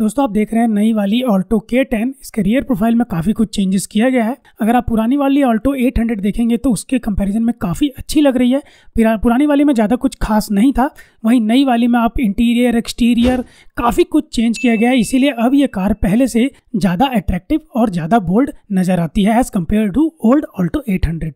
दोस्तों आप देख रहे हैं नई वाली ऑल्टो के टेन इसके रियर प्रोफाइल में काफ़ी कुछ चेंजेस किया गया है अगर आप पुरानी वाली ऑल्टो 800 देखेंगे तो उसके कंपैरिजन में काफ़ी अच्छी लग रही है पुरानी वाली में ज़्यादा कुछ खास नहीं था वहीं नई वाली में आप इंटीरियर एक्सटीरियर काफ़ी कुछ चेंज किया गया है इसीलिए अब ये कार पहले से ज़्यादा अट्रैक्टिव और ज़्यादा बोल्ड नज़र आती है as compare to old Alto eight